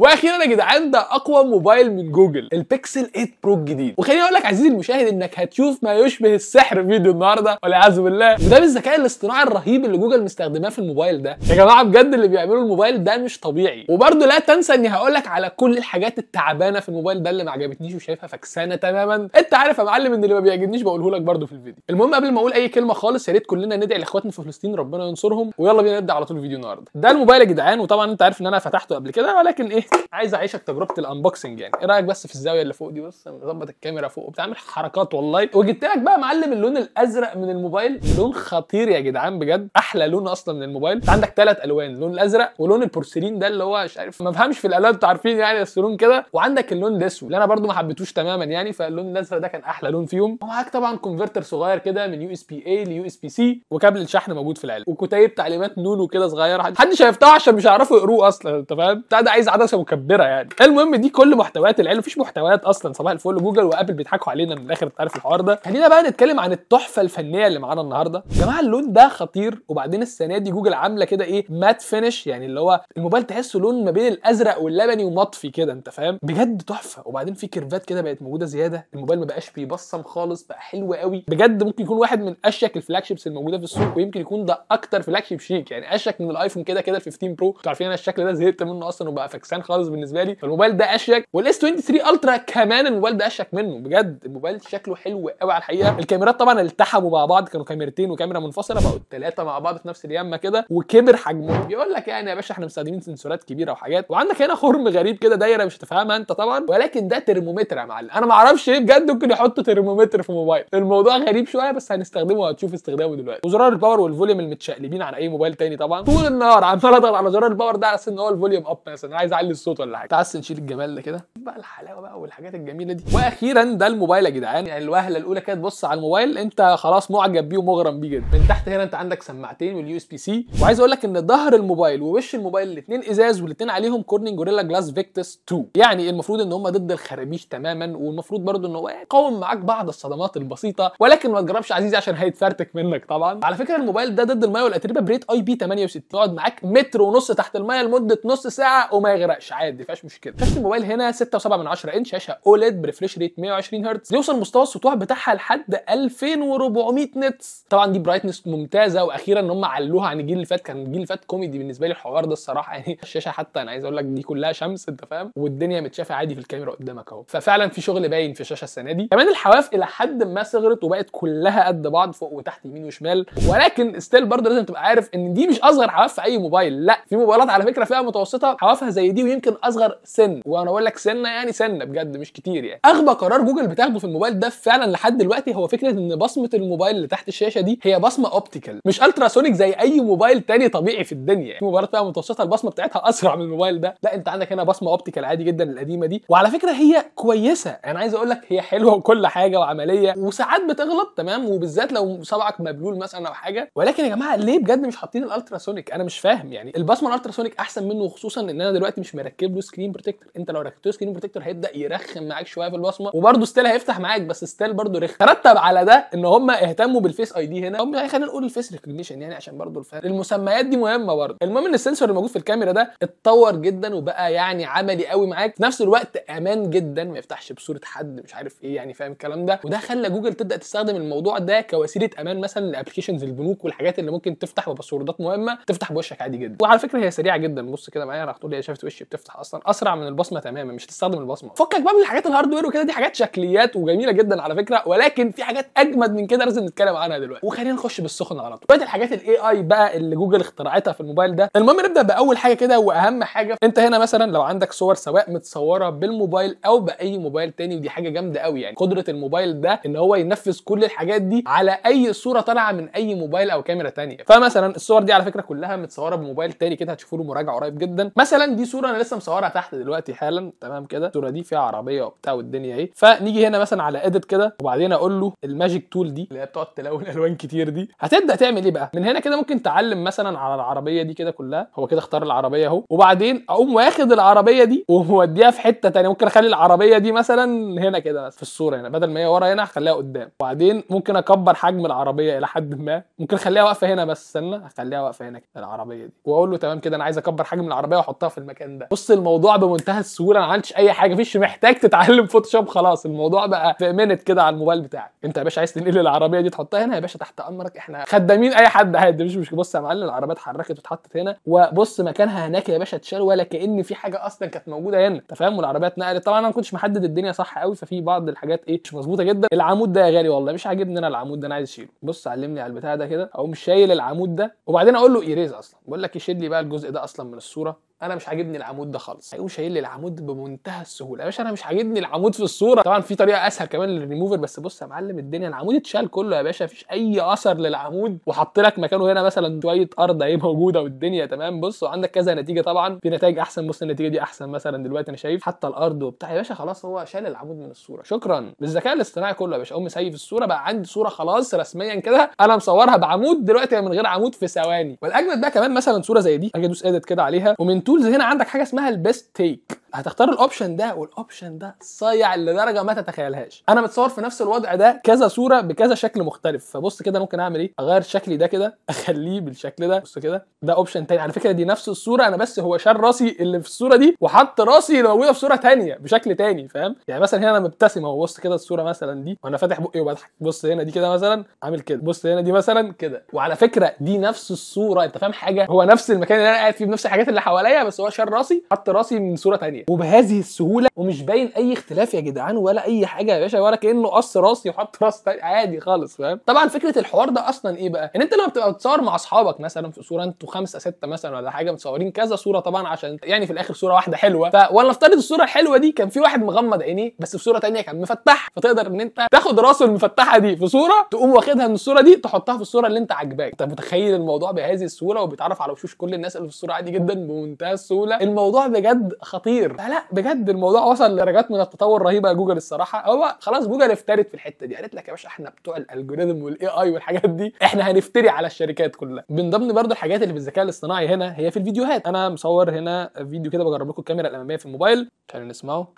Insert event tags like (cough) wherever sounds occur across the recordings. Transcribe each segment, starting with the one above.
واخيرا يا جدعان ده اقوى موبايل من جوجل البيكسل 8 برو الجديد وخليني اقول لك عزيزي المشاهد انك هتشوف ما يشبه السحر في فيديو النهارده والعياذ بالله وده بالذكاء الاصطناعي الرهيب اللي جوجل مستخدماه في الموبايل ده يا جماعه بجد اللي بيعملوا الموبايل ده مش طبيعي وبرده لا تنسى اني هقول لك على كل الحاجات التعبانه في الموبايل ده اللي ما عجبتنيش وشايفها فكسانه تماما انت عارف يا معلم ان اللي ما بيعجبنيش بقوله لك برده في الفيديو المهم قبل ما اقول اي كلمه خالص يا ريت كلنا ندعي لاخواتنا في فلسطين ربنا ينصرهم ويلا بينا نبدا على طول الفيديو النهارده ده الموبايل يا جدعان وطبعا انت عارف ان انا فتحته قبل كده ولكن ايه عايز اعيشك تجربه الانبوكسنج يعني ايه رايك بس في الزاويه اللي فوق دي بص مظبط الكاميرا فوق وبتعمل حركات والله وجبت لك بقى معلم اللون الازرق من الموبايل لون خطير يا جدعان بجد احلى لون اصلا من الموبايل انت عندك ثلاث الوان اللون الازرق ولون البورسلين ده اللي هو مش عارف ما بفهمش في الالوان انتوا عارفين يعني بس لون كده وعندك اللون الاسود اللي انا برده ما حبيتهوش تماما يعني فاللون الازرق ده كان احلى لون فيهم ومعاك طبعا كونفرتر صغير كده من يو اس بي اي ليو اس بي سي وكابل الشحن موجود في العلب وكتيب تعليمات نونو كده صغيره حد شايفته عشان مش هيعرفوا يقروه اصلا انت فاهم بتاع ده عايز عدسه مكبره يعني المهم دي كل محتويات العيله مفيش محتويات اصلا صباح الفل جوجل وابل بيضحكوا علينا من الاخر انت عارف الحوار ده خلينا بقى نتكلم عن التحفه الفنيه اللي معانا النهارده يا جماعه اللون ده خطير وبعدين السنه دي جوجل عامله كده ايه مات فينش يعني اللي هو الموبايل تحسه لون ما بين الازرق واللبني ومطفي كده انت فاهم بجد تحفه وبعدين في كيرفات كده بقت موجوده زياده الموبايل ما بقاش بيبصم خالص بقى حلو قوي بجد ممكن يكون واحد من اشيك الفلاج شيبس الموجوده في السوق ويمكن يكون ده اكتر فلاج شيب شيك يعني اشيك من الايفون كده كده ال 15 برو انتوا عارفين انا الشكل ده زهقت منه اصلا وبقى فكسان تعبان خالص بالنسبه لي فالموبايل ده اشيك والاس 23 الترا كمان الموبايل ده اشيك منه بجد الموبايل شكله حلو قوي على الحقيقه الكاميرات طبعا التحموا مع بعض كانوا كاميرتين وكاميرا منفصله بقوا الثلاثه مع بعض في نفس اليمه كده وكبر حجمهم بيقول لك يعني يا باشا احنا مستخدمين سنسورات كبيره وحاجات وعندك هنا خرم غريب كده دايره مش هتفهمها انت طبعا ولكن ده ترمومتر يا معلم انا ما اعرفش ليه بجد ممكن يحطوا ترمومتر في موبايل الموضوع غريب شويه بس هنستخدمه وهتشوف استخدامه دلوقتي وزرار الباور والفوليوم المتشقلبين على اي موبايل تاني طبعا طول النهار عمال اضغط على زرار الباور ده على اساس ان هو الفوليوم اب مثلا عايز اعلي نعلي الصوت ولا حاجه تعال نشيل الجمال ده كده بقى الحلاوه بقى والحاجات الجميله دي واخيرا ده الموبايل يا جدعان يعني الوهله الاولى كده تبص على الموبايل انت خلاص معجب بيه ومغرم بيه جدا من تحت هنا انت عندك سماعتين واليو اس بي سي وعايز اقول لك ان ظهر الموبايل ووش الموبايل الاثنين ازاز والاثنين عليهم كورنينج جوريلا جلاس فيكتس 2 يعني المفروض ان هم ضد الخرابيش تماما والمفروض برضو ان هو يقاوم معاك بعض الصدمات البسيطه ولكن ما تجربش عزيزي عشان هيتفرتك منك طبعا على فكره الموبايل ده ضد المايه والاتربه بريت اي بي 68 يقعد معاك متر ونص تحت المايه لمده نص ساعه وما يغرقش يفرقش عادي ما فيهاش مشكله شاشه الموبايل هنا 6.7 انش شاشه اوليد بريفريش ريت 120 هرتز يوصل مستوى السطوع بتاعها لحد 2400 نتس طبعا دي برايتنس ممتازه واخيرا ان هم علوها عن الجيل اللي فات كان الجيل اللي فات كوميدي بالنسبه لي الحوار ده الصراحه (laughs) يعني الشاشه حتى انا عايز اقول لك دي كلها شمس انت فاهم والدنيا متشافه عادي في الكاميرا قدامك اهو ففعلا في شغل باين في الشاشه السنه دي كمان الحواف الى حد ما صغرت وبقت كلها قد بعض فوق وتحت يمين وشمال ولكن ستيل برضه لازم تبقى عارف ان دي مش اصغر حواف في اي موبايل لا في موبايلات على فكره فئه متوسطه حوافها زي دي يمكن اصغر سن وانا بقول لك سنه يعني سنه بجد مش كتير يعني اغبى قرار جوجل بتاخده في الموبايل ده فعلا لحد دلوقتي هو فكره ان بصمه الموبايل اللي تحت الشاشه دي هي بصمه اوبتيكال مش التراسونيك زي اي موبايل تاني طبيعي في الدنيا يعني. في موبايلات بقى متوسطه البصمه بتاعتها اسرع من الموبايل ده لا انت عندك هنا بصمه اوبتيكال عادي جدا القديمه دي وعلى فكره هي كويسه انا عايز اقول لك هي حلوه وكل حاجه وعمليه وساعات بتغلط تمام وبالذات لو صبعك مبلول مثلا او حاجه ولكن يا جماعه ليه بجد مش حاطين الالتراسونيك انا مش فاهم يعني البصمه الالتراسونيك احسن منه خصوصا ان انا دلوقتي مش مركب له سكرين بروتكتور انت لو ركبت له سكرين بروتكتور هيبدا يرخم معاك شويه في البصمه وبرده ستيل هيفتح معاك بس ستيل برده رخم ترتب على ده ان هم اهتموا بالفيس اي دي هنا هم خلينا نقول الفيس ريكوجنيشن يعني عشان برده الفهم المسميات دي مهمه برده المهم ان السنسور اللي موجود في الكاميرا ده اتطور جدا وبقى يعني عملي قوي معاك في نفس الوقت امان جدا ما يفتحش بصوره حد مش عارف ايه يعني فاهم الكلام ده وده خلى جوجل تبدا تستخدم الموضوع ده كوسيله امان مثلا لابلكيشنز البنوك والحاجات اللي ممكن تفتح بباسوردات مهمه تفتح بوشك عادي جدا وعلى فكره هي سريعه جدا بص كده معايا راح تقول لي إيه، شافت وشي بتفتح اصلا اسرع من البصمه تماما مش هتستخدم البصمه فكك بقى من الحاجات الهاردوير وكده دي حاجات شكليات وجميله جدا على فكره ولكن في حاجات اجمد من كده لازم نتكلم عنها دلوقتي وخلينا نخش بالسخن على طول شويه الحاجات الاي اي بقى اللي جوجل اخترعتها في الموبايل ده المهم نبدا باول حاجه كده واهم حاجه انت هنا مثلا لو عندك صور سواء متصوره بالموبايل او باي موبايل تاني ودي حاجه جامده قوي يعني قدره الموبايل ده ان هو ينفذ كل الحاجات دي على اي صوره طالعه من اي موبايل او كاميرا تانية فمثلا الصور دي على فكره كلها متصوره بموبايل تاني كده هتشوفوا له مراجعه قريب جدا مثلا دي صوره لسه مصورها تحت دلوقتي حالا تمام كده الصوره دي فيها عربيه وبتاع والدنيا اهي فنيجي هنا مثلا على اديت كده وبعدين اقول له الماجيك تول دي اللي هي بتقعد تلون (laughs) الوان كتير دي هتبدا تعمل ايه بقى من هنا كده ممكن تعلم مثلا على العربيه دي كده كلها هو كده اختار العربيه اهو وبعدين اقوم واخد العربيه دي وموديها في حته ثانيه ممكن اخلي العربيه دي مثلا هنا كده مثلا في الصوره هنا بدل ما هي ورا هنا هخليها قدام وبعدين ممكن اكبر حجم العربيه الى حد ما ممكن اخليها واقفه هنا بس استنى اخليها واقفه هنا كده العربيه دي واقول له تمام كده انا عايز اكبر حجم العربيه واحطها في المكان ده بص الموضوع بمنتهى السهوله انا ما عملتش اي حاجه مفيش محتاج تتعلم فوتوشوب خلاص الموضوع بقى في منت كده على الموبايل بتاعك انت يا باشا عايز تنقل العربيه دي تحطها هنا يا باشا تحت امرك احنا خدامين اي حد عادي مش مش بص يا معلم العربيه اتحركت واتحطت هنا وبص مكانها هناك يا باشا اتشال ولا كان في حاجه اصلا كانت موجوده هنا انت فاهم والعربيه اتنقلت طبعا انا ما كنتش محدد الدنيا صح قوي ففي بعض الحاجات ايه مش مظبوطه جدا العمود ده يا غالي والله مش عاجبني انا العمود ده انا عايز اشيله بص علمني على البتاع ده كده اقوم شايل العمود ده وبعدين اقول له ايريز اصلا بقول لك يشيل لي بقى الجزء ده اصلا من الصوره انا مش عاجبني العمود ده خالص هيقوم شايل لي العمود بمنتهى السهوله يا باشا انا مش عاجبني العمود في الصوره طبعا في طريقه اسهل كمان للريموفر بس بص يا معلم الدنيا العمود اتشال كله يا باشا مفيش اي اثر للعمود وحط لك مكانه هنا مثلا شويه ارض اهي موجوده والدنيا تمام بص وعندك كذا نتيجه طبعا في نتائج احسن بص النتيجه دي احسن مثلا دلوقتي انا شايف حتى الارض وبتاع يا باشا خلاص هو شال العمود من الصوره شكرا بالذكاء الاصطناعي كله يا باشا اقوم مسيف الصوره بقى عندي صوره خلاص رسميا كده انا مصورها بعمود دلوقتي من غير عمود في ثواني والاجمد بقى كمان مثلا صوره زي دي اجي ادوس كده عليها ومن التولز هنا عندك حاجه اسمها البيست تيك هتختار الاوبشن ده والاوبشن ده صايع لدرجه ما تتخيلهاش انا متصور في نفس الوضع ده كذا صوره بكذا شكل مختلف فبص كده ممكن اعمل ايه اغير شكلي ده كده (laughs) اخليه بالشكل ده بص كده ده اوبشن تاني على فكره دي نفس الصوره انا بس هو شال راسي اللي في الصوره دي وحط راسي اللي موجوده في صوره تانية بشكل تاني فاهم يعني مثلا هنا انا مبتسم اهو بص كده الصوره مثلا دي وانا فاتح بقي وبضحك بص هنا دي كده مثلا عامل كده بص هنا دي مثلا كده وعلى فكره دي نفس الصوره انت فاهم حاجه هو نفس المكان اللي انا قاعد فيه بنفس الحاجات اللي حواليا بس هو شال راسي حط راسي من صوره تانية الثانيه وبهذه السهوله ومش باين اي اختلاف يا جدعان ولا اي حاجه يا باشا ولا كانه قص راسي وحط راس عادي خالص فاهم طبعا فكره الحوار ده اصلا ايه بقى ان انت لما بتبقى بتصور مع اصحابك مثلا في صوره انتوا خمسه سته مثلا ولا حاجه متصورين كذا صوره طبعا عشان يعني في الاخر صوره واحده حلوه ف... افترض الصوره الحلوه دي كان في واحد مغمض عينيه بس في صوره ثانيه كان مفتح فتقدر ان انت تاخد راسه المفتحه دي في صوره تقوم واخدها من الصوره دي تحطها في الصوره اللي انت عاجباك انت متخيل الموضوع بهذه السهوله وبيتعرف على وشوش كل الناس اللي في الصوره عادي جدا بمنتهى السهوله الموضوع بجد خطير كتير لا بجد الموضوع وصل لدرجات من التطور رهيبه يا جوجل الصراحه هو خلاص جوجل افترت في الحته دي قالت لك يا باشا احنا بتوع الالجوريزم والاي اي والحاجات دي احنا هنفتري على الشركات كلها من ضمن برضو الحاجات اللي في الذكاء الاصطناعي هنا هي في الفيديوهات انا مصور هنا فيديو كده بجرب لكم الكاميرا الاماميه في الموبايل خلينا نسمعه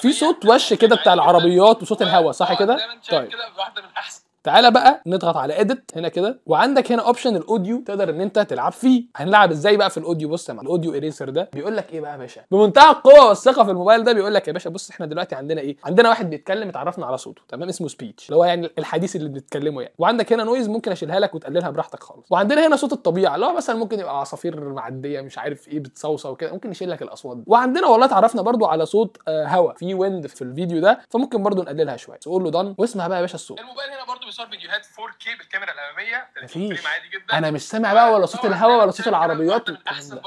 في صوت وش كده بتاع العربيات وصوت الهواء صح كده آه، طيب واحده من احسن تعالى بقى نضغط على اديت هنا كده وعندك هنا اوبشن الاوديو تقدر ان انت تلعب فيه هنلعب ازاي بقى في الاوديو بص يا الاوديو اريسر ده بيقول لك ايه بقى يا باشا بمنتهى القوه والثقه في الموبايل ده بيقول لك يا باشا بص احنا دلوقتي عندنا ايه عندنا واحد بيتكلم اتعرفنا على صوته تمام اسمه سبيتش اللي هو يعني الحديث اللي بنتكلمه يعني وعندك هنا نويز ممكن اشيلها لك وتقللها براحتك خالص وعندنا هنا صوت الطبيعه اللي هو مثلا ممكن يبقى عصافير معديه مش عارف ايه بتصوصه وكده ممكن يشيل لك الاصوات دي وعندنا والله اتعرفنا برده على صوت آه، هواء في ويند في الفيديو ده فممكن برده نقللها شويه تقول له دن واسمع بقى يا باشا الصوت الموبايل هنا برده بيصور فيديوهات 4K بالكاميرا الاماميه مفيش عادي جدا انا مش سامع بقى ولا صوت اه، الهواء ولا صوت العربيات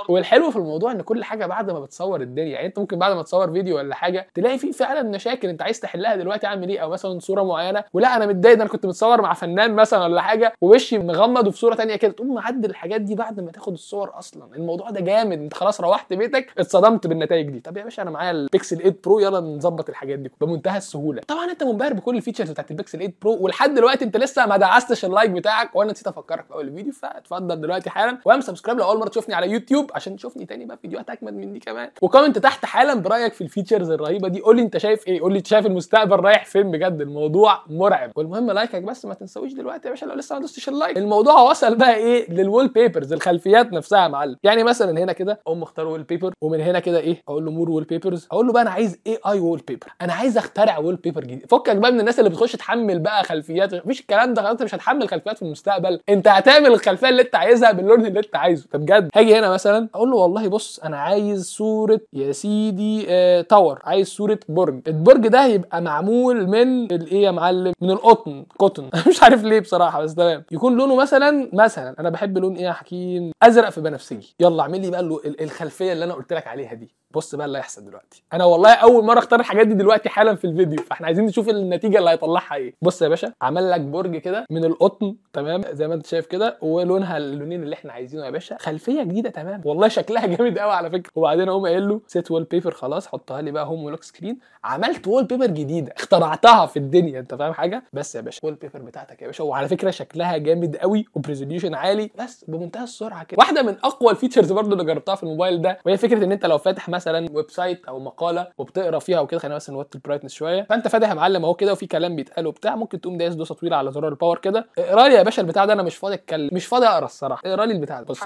والحلو في الموضوع ان كل حاجه بعد ما بتصور الدنيا يعني انت ممكن بعد ما تصور فيديو ولا حاجه تلاقي فيه فعلا مشاكل انت عايز تحلها دلوقتي اعمل ايه او مثلا صوره معينه ولا انا متضايق ده انا كنت متصور مع فنان مثلا ولا حاجه ووشي مغمض وفي صوره ثانيه كده تقوم معدل الحاجات دي بعد ما تاخد الصور اصلا الموضوع ده جامد انت خلاص روحت بيتك اتصدمت بالنتائج دي طب يا باشا انا معايا البيكسل 8 برو يلا نظبط الحاجات دي بمنتهى السهوله طبعا انت منبهر بكل الفيتشرز بتاعت البيكسل 8 برو ولحد دلوقتي دلوقتي انت لسه ما دعستش اللايك بتاعك وانا نسيت افكرك في اول الفيديو فاتفضل دلوقتي حالا وام سبسكرايب لو اول مره تشوفني على يوتيوب عشان تشوفني تاني بقى فيديوهات اجمد من دي كمان وكومنت تحت حالا برايك في الفيتشرز الرهيبه دي قول لي انت شايف ايه قول لي انت شايف المستقبل رايح فين بجد الموضوع مرعب والمهم لايكك بس ما تنسويش دلوقتي يا باشا لو لسه ما دوستش اللايك الموضوع وصل بقى ايه للوول بيبرز الخلفيات نفسها يا معلم يعني مثلا هنا كده اقوم اختار وول بيبر ومن هنا كده ايه اقول له مور وول بيبرز اقول له بقى انا عايز اي اي وول بيبر انا عايز اخترع وول بيبر جديد فكك بقى من الناس اللي بتخش تحمل بقى خلفيات مفيش الكلام ده خلاص انت مش هتحمل خلفيات في المستقبل انت هتعمل الخلفيه اللي انت عايزها باللون اللي انت عايزه فبجد بجد هاجي هنا مثلا اقول له والله بص انا عايز صوره يا سيدي آه تاور عايز صوره برج البرج ده هيبقى معمول من الايه يا معلم من القطن قطن (laughs) مش عارف ليه بصراحه بس تمام يكون لونه مثلا مثلا انا بحب لون ايه يا حكيم ازرق في بنفسجي يلا اعمل لي بقى الخلفيه اللي انا قلت لك عليها دي بص بقى اللي هيحصل دلوقتي انا والله اول مره اختار الحاجات دي دلوقتي حالا في الفيديو فاحنا عايزين نشوف النتيجه اللي هيطلعها ايه بص يا باشا عمل لك برج كده من القطن تمام زي ما انت شايف كده ولونها اللونين اللي احنا عايزينه يا باشا خلفيه جديده تمام والله شكلها (laughs) جامد قوي على فكره وبعدين اقوم قايل له سيت وول بيبر خلاص حطها لي بقى هوم ولوك سكرين عملت وول بيبر جديده اخترعتها في الدنيا انت فاهم حاجه بس يا باشا وول بيبر بتاعتك يا باشا وعلى فكره شكلها جامد قوي وبريزوليوشن عالي بس بمنتهى السرعه كده واحده من اقوى الفيتشرز برضو اللي جربتها في الموبايل ده وهي فكره ان انت لو فاتح مثلا مثلا ويب سايت او مقاله وبتقرا فيها وكده خلينا مثلا نوطي البرايتنس شويه فانت فاتح يا معلم اهو كده وفي كلام بيتقال وبتاع ممكن تقوم دايس دوسه طويله على زرار الباور كده اقرا لي يا باشا البتاع ده انا مش فاضي اتكلم مش فاضي اقرا الصراحه اقرا لي البتاع ده بص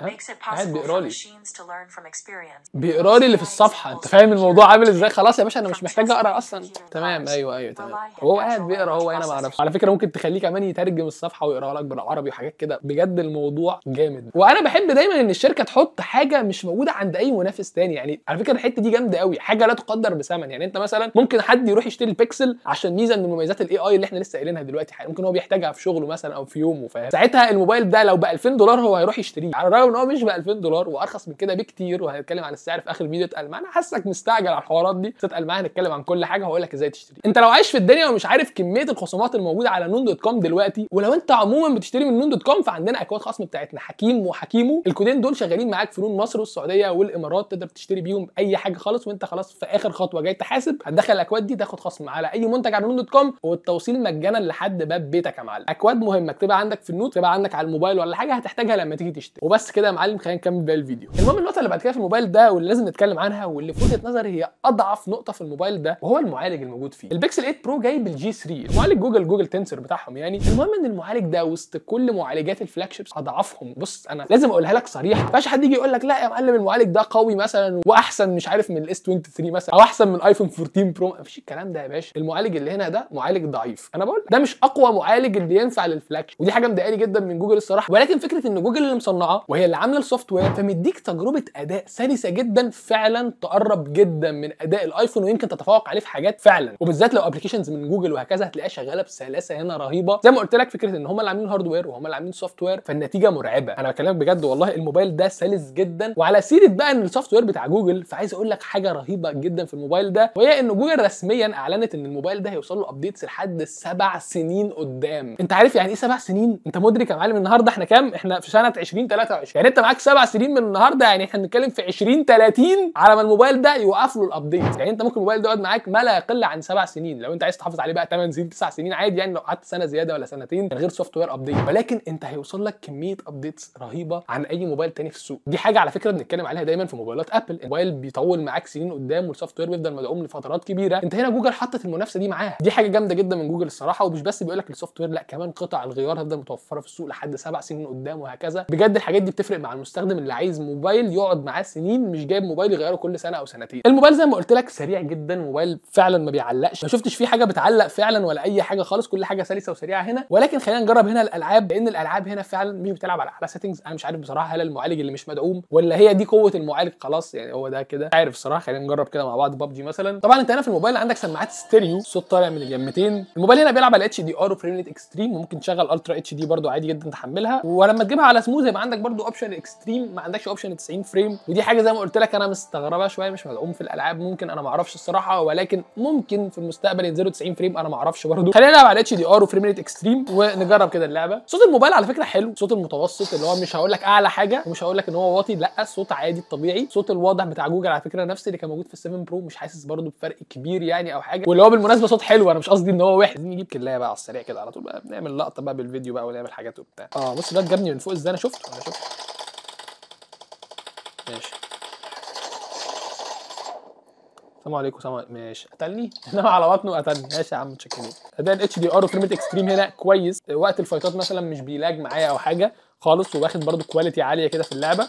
قاعد بيقرا لي بيقرا لي اللي في الصفحه انت فاهم الموضوع عامل ازاي خلاص يا باشا انا مش محتاج اقرا اصلا تمام ايوه ايوه تمام هو قاعد بيقرا هو انا ما اعرفش على فكره ممكن تخليه كمان يترجم الصفحه ويقراها لك بالعربي وحاجات كده بجد الموضوع جامد وانا بحب دايما ان الشركه تحط حاجه مش موجوده عند اي منافس تاني يعني على فكره الحته دي جامده قوي حاجه لا تقدر بثمن يعني انت مثلا ممكن حد يروح يشتري البيكسل عشان ميزه من مميزات الاي اي اللي احنا لسه قايلينها دلوقتي ممكن هو بيحتاجها في شغله مثلا او في يومه فاهم ساعتها الموبايل ده لو ب 2000 دولار هو هيروح يشتريه على الرغم ان هو مش ب 2000 دولار وارخص من كده بكتير وهنتكلم عن السعر في اخر فيديو اتقال معانا حاسك مستعجل على الحوارات دي اتقال معانا هنتكلم عن كل حاجه وهقول لك ازاي تشتري انت لو عايش في الدنيا ومش عارف كميه الخصومات الموجوده على نون دوت كوم دلوقتي ولو انت عموما بتشتري من نون دوت كوم فعندنا اكواد خصم بتاعتنا حكيم وحكيمو الكودين دول شغالين معاك في نون مصر والسعوديه والامارات تقدر تشتري بيهم اي حاجه خالص وانت خلاص في اخر خطوه جاي تحاسب هتدخل الاكواد دي تاخد خصم على اي منتج على نون دوت كوم والتوصيل مجانا لحد باب بيتك يا معلم اكواد مهمه اكتبها عندك في النوت تبقى عندك على الموبايل ولا حاجه هتحتاجها لما تيجي تشتري وبس كده يا معلم خلينا نكمل بقى الفيديو المهم النقطه اللي بعد كده في الموبايل ده واللي لازم نتكلم عنها واللي في وجهه نظري هي اضعف نقطه في الموبايل ده وهو المعالج الموجود فيه البيكسل 8 برو جاي بالجي 3 معالج جوجل جوجل تنسر بتاعهم يعني المهم ان المعالج ده وسط كل معالجات الفلاج شيبس اضعفهم بص انا لازم اقولها لك صريحه ما حد يجي يقول لك لا يا معلم المعالج ده قوي مثلا واحسن مش عارف من الاس 23 مثلا او احسن من ايفون 14 برو مفيش الكلام ده يا باشا المعالج اللي هنا ده معالج ضعيف انا بقول ده مش اقوى معالج اللي ينفع للفلاج ودي حاجه مضايقاني جدا من جوجل الصراحه ولكن فكره ان جوجل اللي مصنعه وهي اللي عامله السوفت وير فمديك تجربه اداء سلسه جدا فعلا تقرب جدا من اداء الايفون ويمكن تتفوق عليه في حاجات فعلا وبالذات لو ابلكيشنز من جوجل وهكذا هتلاقيها شغاله بسلاسه هنا رهيبه زي ما قلت لك فكره ان هم اللي عاملين هاردوير وهم اللي عاملين سوفت وير فالنتيجه مرعبه انا بكلمك بجد والله الموبايل ده سلس جدا وعلى سيره بقى ان السوفت وير بتاع جوجل فعايز اقول لك حاجه رهيبه جدا في الموبايل ده وهي ان جوجل رسميا اعلنت ان الموبايل ده هيوصل له ابديتس لحد سبع سنين قدام انت عارف يعني ايه سبع سنين انت مدرك يا معلم النهارده احنا كام احنا في سنه 2023 يعني انت معاك سبع سنين من النهارده يعني احنا بنتكلم في 20 30 على ما الموبايل ده يوقف له الابديت يعني انت ممكن الموبايل ده يقعد معاك ما لا يقل عن سبع سنين لو انت عايز تحافظ عليه بقى 8 سنين 9 سنين عادي يعني لو قعدت سنه زياده ولا سنتين من غير سوفت وير ابديت ولكن انت هيوصل لك كميه ابديتس رهيبه عن اي موبايل تاني في السوق دي حاجه على فكره بنتكلم عليها دايما في موبايلات ابل الموبايل بيطول معاك سنين قدام والسوفت وير بيفضل مدعوم لفترات كبيره انت هنا جوجل حطت المنافسه دي معاها دي حاجه جامده جدا من جوجل الصراحه ومش بس بيقول لك السوفت وير لا كمان قطع الغيار هتفضل متوفره في السوق لحد سبع سنين قدام وهكذا بجد الحاجات دي بتفرق بتفرق مع المستخدم اللي عايز موبايل يقعد معاه سنين مش جايب موبايل يغيره كل سنه او سنتين الموبايل زي ما قلت لك سريع جدا موبايل فعلا ما بيعلقش ما شفتش فيه حاجه بتعلق فعلا ولا اي حاجه خالص كل حاجه سلسه وسريعه هنا ولكن خلينا نجرب هنا الالعاب لان الالعاب هنا فعلا مش بتلعب على اعلى سيتنجز انا مش عارف بصراحه هل المعالج اللي مش مدعوم ولا هي دي قوه المعالج خلاص يعني هو ده كده عارف بصراحه خلينا نجرب كده مع بعض ببجي مثلا طبعا انت هنا في الموبايل عندك سماعات ستيريو صوت طالع من الجنبتين الموبايل هنا بيلعب على اتش دي ار وفريم ريت اكستريم وممكن تشغل الترا اتش دي برده عادي جدا تحملها ولما تجيبها على سموز يبقى عندك برده اوبشن اكستريم ما عندكش اوبشن 90 فريم ودي حاجه زي ما قلت لك انا مستغربه شويه مش مدعوم في الالعاب ممكن انا ما اعرفش الصراحه ولكن ممكن في المستقبل ينزلوا 90 فريم انا ما اعرفش برده خلينا نلعب على اتش دي ار وفريم ريت اكستريم ونجرب كده اللعبه صوت الموبايل على فكره حلو صوت المتوسط اللي هو مش هقول لك اعلى حاجه ومش هقول لك ان هو واطي لا صوت عادي الطبيعي صوت الواضح بتاع جوجل على فكره نفس اللي كان موجود في 7 برو مش حاسس برده بفرق كبير يعني او حاجه واللي هو بالمناسبه صوت حلو انا مش قصدي ان هو وحش نجيب كلايه بقى على السريع كده على طول بقى بنعمل لقطه بقى بالفيديو بقى ونعمل حاجات وبتاع اه بص ده جابني من فوق ازاي انا شفته انا شفته ماشي السلام عليكم سلام ماشي قتلني (laughs) انما على بطنه قتلني ماشي يا عم متشكرين اداء الاتش دي ار وفريمت اكستريم هنا كويس وقت الفايتات مثلا مش بيلاج معايا او حاجه خالص وواخد برده كواليتي عاليه كده في اللعبه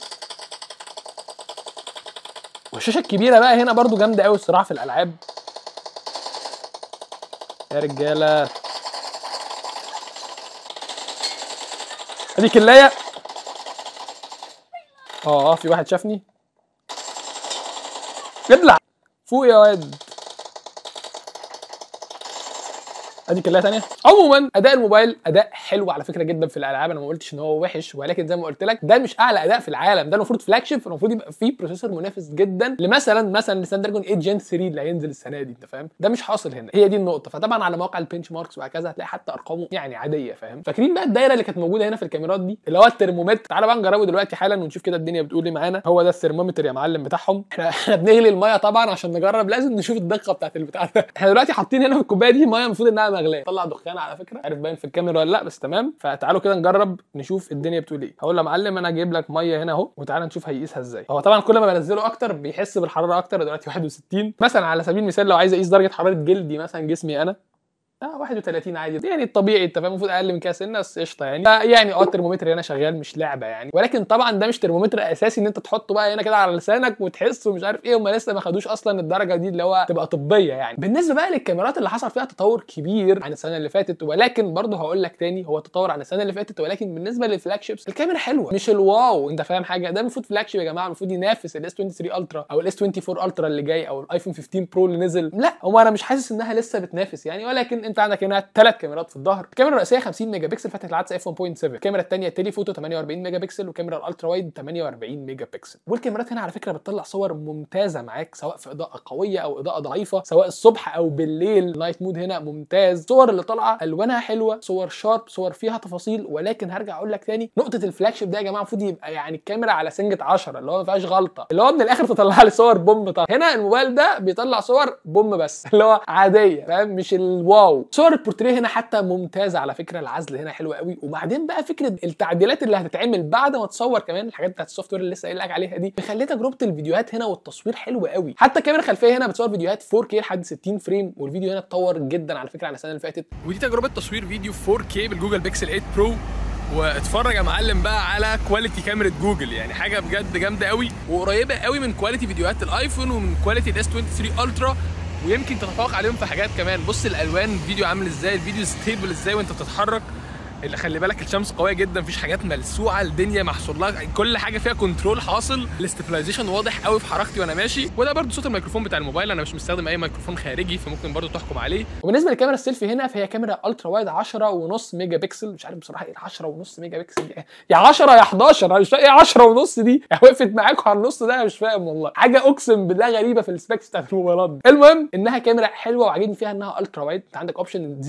والشاشه الكبيره بقى هنا برده جامده قوي الصراحه في الالعاب يا رجاله ادي كلايه اه في واحد شافني ابلع فوق يا واد ادي كلها ثانيه عموما اداء الموبايل اداء حلو على فكره جدا في الالعاب انا ما قلتش ان هو وحش ولكن زي ما قلت لك ده مش اعلى اداء في العالم ده المفروض فلاج شيب المفروض يبقى فيه بروسيسور منافس جدا لمثلا مثلا سناب دراجون 8 جين 3 اللي هينزل السنه دي انت فاهم ده مش حاصل هنا هي دي النقطه فطبعا على مواقع البنش ماركس وهكذا هتلاقي حتى ارقامه يعني عاديه فاهم فاكرين بقى الدايره اللي كانت موجوده هنا في الكاميرات دي اللي هو الترمومتر تعالى بقى نجربه دلوقتي حالا ونشوف كده الدنيا بتقول ايه معانا هو ده الترمومتر يا معلم بتاعهم احنا (laughs) احنا بنغلي الميه طبعا عشان نجرب لازم نشوف الدقه بتاعت البتاع ده احنا دلوقتي حاطين هنا في الكوبايه دي ميه المفروض انها ولا غلاف طلع دخان على فكره عارف باين في الكاميرا ولا لا بس تمام فتعالوا كده نجرب نشوف الدنيا بتقول ايه هقول له معلم انا جايب لك ميه هنا اهو وتعالى نشوف هيقيسها ازاي هو طبعا كل ما بنزله اكتر بيحس بالحراره اكتر دلوقتي 61 مثلا على سبيل المثال لو عايز اقيس درجه حراره جلدي مثلا جسمي انا اه 31 عادي يعني الطبيعي انت فاهم المفروض اقل من كده سنه بس قشطه يعني يعني اه الترمومتر هنا شغال مش لعبه يعني ولكن طبعا ده مش ترمومتر اساسي ان انت تحطه بقى هنا كده على لسانك وتحس ومش عارف ايه هم لسه ما خدوش اصلا الدرجه دي اللي هو تبقى طبيه يعني بالنسبه بقى للكاميرات اللي حصل فيها تطور كبير عن السنه اللي فاتت ولكن برضه هقول لك تاني هو تطور عن السنه اللي فاتت ولكن بالنسبه للفلاج شيبس الكاميرا حلوه مش الواو انت فاهم حاجه ده المفروض فلاج شيب يا جماعه المفروض ينافس الاس 23 الترا او الاس 24 الترا اللي جاي او الايفون 15 برو اللي نزل لا هو انا مش حاسس انها لسه بتنافس يعني ولكن انت عندك هنا ثلاث كاميرات في الظهر الكاميرا الرئيسيه 50 ميجا بكسل فاتحه العدسه اف 1.7 الكاميرا الثانيه تيلي فوتو 48 ميجا بكسل والكاميرا الالترا وايد 48 ميجا بكسل والكاميرات هنا على فكره بتطلع صور ممتازه معاك سواء في اضاءه قويه او اضاءه ضعيفه سواء الصبح او بالليل نايت مود هنا ممتاز الصور اللي طالعه الوانها حلوه صور شارب صور فيها تفاصيل ولكن هرجع اقول لك تاني نقطه الفلاج شيب ده يا جماعه المفروض يبقى يعني الكاميرا على سنجه 10 اللي هو ما فيهاش غلطه اللي هو من الاخر تطلع لي صور بوم طبعا. هنا الموبايل ده بيطلع صور بوم بس اللي هو عاديه فاهم مش الواو قوي صور البورتريه هنا حتى ممتازه على فكره العزل هنا حلو قوي وبعدين بقى فكره التعديلات اللي هتتعمل بعد ما تصور كمان الحاجات بتاعت السوفت وير اللي لسه قايل لك عليها دي مخليه تجربه الفيديوهات هنا والتصوير حلو قوي حتى الكاميرا الخلفيه هنا بتصور فيديوهات 4K لحد 60 فريم والفيديو هنا اتطور جدا على فكره عن السنه اللي فاتت ودي تجربه تصوير فيديو 4K بالجوجل بيكسل 8 برو واتفرج يا معلم بقى على كواليتي كاميرا جوجل يعني حاجه بجد جامده قوي وقريبه قوي من كواليتي فيديوهات الايفون ومن كواليتي الاس 23 الترا ويمكن تتفوق عليهم في حاجات كمان بص الالوان الفيديو عامل ازاي الفيديو ستيبل ازاي وانت بتتحرك اللي خلي بالك الشمس قويه جدا مفيش حاجات ملسوعه الدنيا محصول لها كل حاجه فيها كنترول حاصل الاستبلايزيشن واضح قوي في حركتي وانا ماشي وده برده صوت الميكروفون بتاع الموبايل انا مش مستخدم اي ميكروفون خارجي فممكن برده تحكم عليه وبالنسبه للكاميرا السيلفي هنا فهي كاميرا الترا وايد 10 ونص ميجا بكسل مش عارف بصراحه ايه 10 ونص ميجا بكسل يا 10 يا 11 انا مش فاهم ايه 10 ونص دي (laughs) وقفت معاكم على النص ده انا مش فاهم والله حاجه اقسم بالله غريبه في السبيكس بتاعت الموبايلات دي المهم انها كاميرا حلوه وعاجبني فيها انها الترا وايد انت عندك اوبشن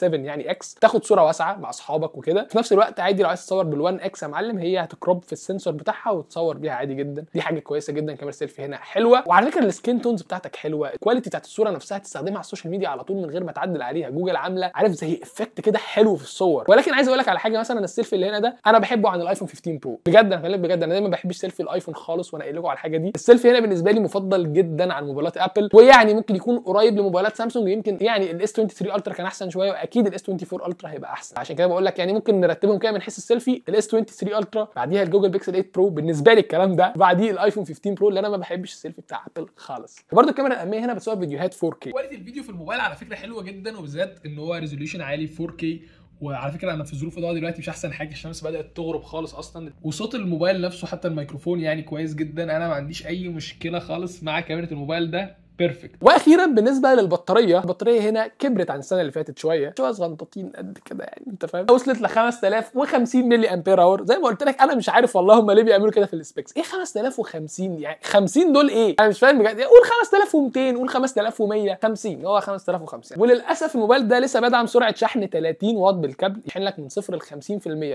0.7 يعني اكس تاخد صوره واسعه مع اصحابك اصحابك وكده في نفس الوقت عادي لو عايز تصور بال1 اكس يا معلم هي هتكروب في السنسور بتاعها وتصور بيها عادي جدا دي حاجه كويسه جدا كاميرا سيلفي هنا حلوه وعلى فكره السكين تونز بتاعتك حلوه الكواليتي بتاعت الصوره نفسها تستخدمها على السوشيال ميديا على طول من غير ما تعدل عليها جوجل عامله عارف زي افكت كده حلو في الصور ولكن عايز اقول لك على حاجه مثلا السيلفي اللي هنا ده انا بحبه عن الايفون 15 برو بجد انا بجد انا دايما ما بحبش الايفون خالص وانا قايل لكم على الحاجه دي السيلفي هنا بالنسبه لي مفضل جدا عن موبايلات ابل ويعني ممكن يكون قريب لموبايلات سامسونج يمكن يعني الاس 23 الترا كان احسن شويه واكيد الاس 24 الترا هيبقى احسن عشان كده بقول لك يعني ممكن نرتبهم كده من حيث السيلفي الاس 23 الترا بعديها الجوجل بيكسل 8 برو بالنسبه لي الكلام ده بعديه الايفون 15 برو اللي انا ما بحبش السيلفي بتاع ابل خالص برضه الكاميرا الاماميه هنا بتصور فيديوهات 4K كواليتي الفيديو في الموبايل على فكره حلوه جدا وبالذات ان هو ريزوليوشن عالي 4K وعلى فكره انا في الظروف اللي دلوقتي مش احسن حاجه الشمس بدات تغرب خالص اصلا وصوت الموبايل نفسه حتى الميكروفون يعني كويس جدا انا ما عنديش اي مشكله خالص مع كاميرا الموبايل ده بيرفكت واخيرا بالنسبه للبطاريه البطاريه هنا كبرت عن السنه اللي فاتت شويه شويه صغنططين قد كده يعني انت فاهم وصلت ل 5050 ملي امبير اور زي ما قلت لك انا مش عارف والله هم ليه بيعملوا كده في السبيكس ايه 5050 يعني 50 دول ايه انا مش فاهم بجد قول 5200 قول 5100 50 هو 5050 وللاسف الموبايل ده لسه بيدعم سرعه شحن 30 واط بالكابل يشحن لك من 0 ل 50%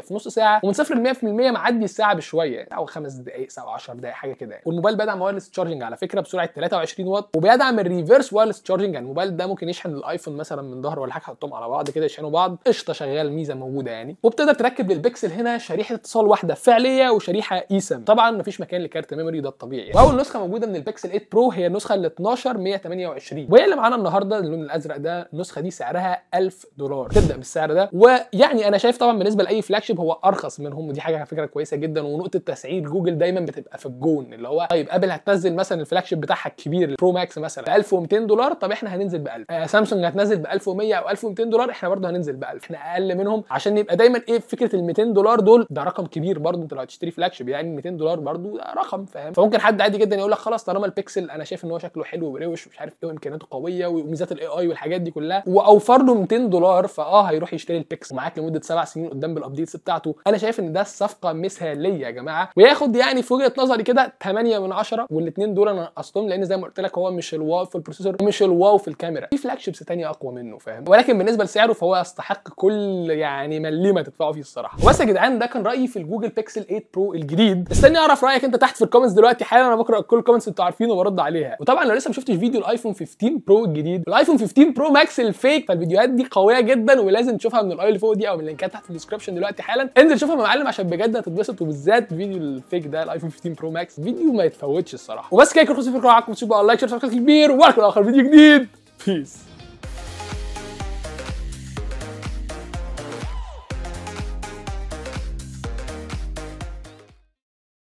في نص ساعه ومن 0 ل 100% معدي الساعه بشويه او 5 دقائق او 10 دقائق حاجه كده يعني. والموبايل بيدعم وايرلس تشارجنج على فكره بسرعه 23 واط وبي بيدعم الريفرس وايرلس تشارجنج يعني الموبايل ده ممكن يشحن الايفون مثلا من ظهر ولا حاجه حطهم على بعض كده يشحنوا بعض قشطه شغال ميزه موجوده يعني وبتقدر تركب للبكسل هنا شريحه اتصال واحده فعليه وشريحه اي سم طبعا مفيش مكان لكارت ميموري ده الطبيعي يعني. واول نسخه موجوده من البكسل 8 برو هي النسخه ال 12 128 وهي اللي معانا النهارده اللون الازرق ده النسخه دي سعرها 1000 دولار تبدا بالسعر ده ويعني انا شايف طبعا بالنسبه لاي فلاج شيب هو ارخص منهم ودي حاجه على فكره كويسه جدا ونقطه تسعير جوجل دايما بتبقى في الجون اللي هو طيب ابل هتنزل مثلا الفلاج بتاعها الكبير البرو ماكس مثلا ب 1200 دولار طب احنا هننزل ب 1000 آه سامسونج هتنزل ب 1100 او 1200 دولار احنا برده هننزل ب 1000 احنا اقل منهم عشان يبقى دايما ايه فكره ال 200 دولار دول ده رقم كبير برده انت لو هتشتري فلاج شيب يعني 200 دولار برده ده رقم فاهم فممكن حد عادي جدا يقول لك خلاص طالما البيكسل انا شايف ان هو شكله حلو وروش ومش عارف ايه وامكانياته قويه وميزات الاي اي والحاجات دي كلها واوفر له 200 دولار فاه هيروح يشتري البيكسل معاك لمده سبع سنين قدام بالابديتس بتاعته انا شايف ان ده الصفقه مثاليه يا جماعه وياخد يعني في وجهه نظري كده 8 من 10 والاثنين دول انا نقصتهم لان زي ما قلت لك هو مش مش الواو في البروسيسور مش الواو في الكاميرا في فلاج شيبس ثانيه اقوى منه فاهم ولكن بالنسبه لسعره فهو يستحق كل يعني مليمه تدفعه فيه الصراحه وبس يا جدعان ده كان رايي في الجوجل بيكسل 8 برو الجديد استني اعرف رايك انت تحت في الكومنتس دلوقتي حالا انا بقرا كل الكومنتس انتوا عارفينه وبرد عليها وطبعا لو لسه ما شفتش فيديو الايفون 15 برو الجديد الايفون 15 برو ماكس الفيك فالفيديوهات دي قويه جدا ولازم تشوفها من الاي فوق دي او من اللينكات تحت في الديسكربشن دلوقتي حالا انزل شوفها يا معلم عشان بجد هتتبسط وبالذات فيديو الفيك ده الايفون 15 برو ماكس فيديو ما يتفوتش الصراحه وبس كده كل خصوصي في القناه تشوفوا لايك شير سبسكرايب كبير ولكم اخر فيديو جديد بيس